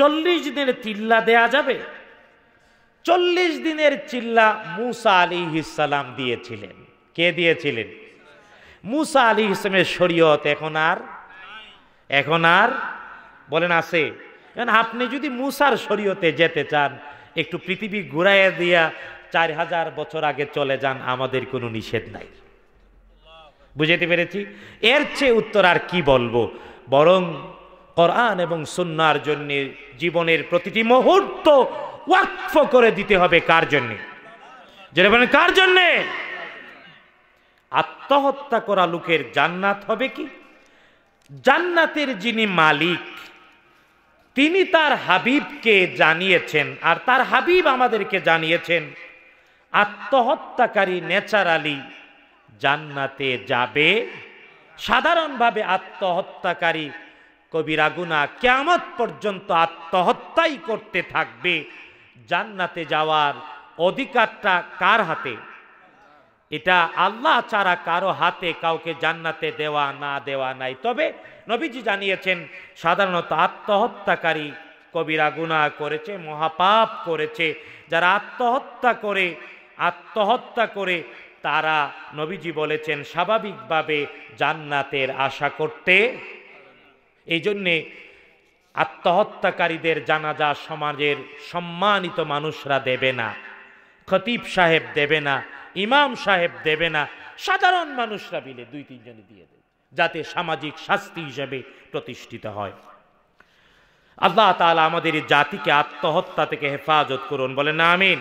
চল্লিশ দিনের চিল্লা দেয়া যাবে চল্লিশ দিনের চিল্লা মুসা আলী ইসালাম দিয়েছিলেন কে দিয়েছিলেন মুসা আলী ইসলামের শরীয়ত এখন আর এখন আর বলেন আছে আপনি যদি মুসার শরীয়তে যেতে চান একটু পৃথিবী ঘুরাইয়া দিয়া চার হাজার বছর আগে চলে যান আমাদের কোনো নিষেধ নাই বুঝাতে পেরেছি এর চেয়ে উত্তর আর কি বলবো বরং কোরআন এবং সুন্নার জন্য জীবনের প্রতিটি মুহূর্ত ওয়াকফ করে দিতে হবে কার জন্যে যেটা বলেন কার জন্যে আত্মহত্যা করা লোকের জান্নাত হবে কি জান্নাতের যিনি মালিক তিনি তার হাবিবকে জানিয়েছেন আর তার হাবিব আমাদেরকে জানিয়েছেন আত্মহত্যাকারী নেচারালি জান্নাতে যাবে সাধারণভাবে আত্মহত্যাকারী কবিরা গুনা কেয়ামত পর্যন্ত আত্মহত্যাই করতে থাকবে জান্নাতে যাওয়ার অধিকারটা কার হাতে এটা আল্লাহ ছাড়া কারো হাতে কাউকে জান্নাতে দেওয়া না দেওয়া নাই তবে নবীজি জানিয়েছেন সাধারণত আত্মহত্যাকারী কবিরা গুণা করেছে মহাপাপ করেছে যারা আত্মহত্যা করে আত্মহত্যা করে তারা নবীজি বলেছেন স্বাভাবিকভাবে জান্নাতের আশা করতে এই জন্যে আত্মহত্যাকারীদের জানাজা সমাজের সম্মানিত মানুষরা দেবে না খতিব সাহেব দেবে না ইমাম সাহেব দেবে না সাধারণ মানুষরা মিলে দুই তিনজনে দিয়ে দেবে যাতে সামাজিক শাস্তি হিসেবে প্রতিষ্ঠিত হয় আল্লাহ তালা আমাদের জাতিকে আত্মহত্যা থেকে হেফাজত করুন বলেন না আমিন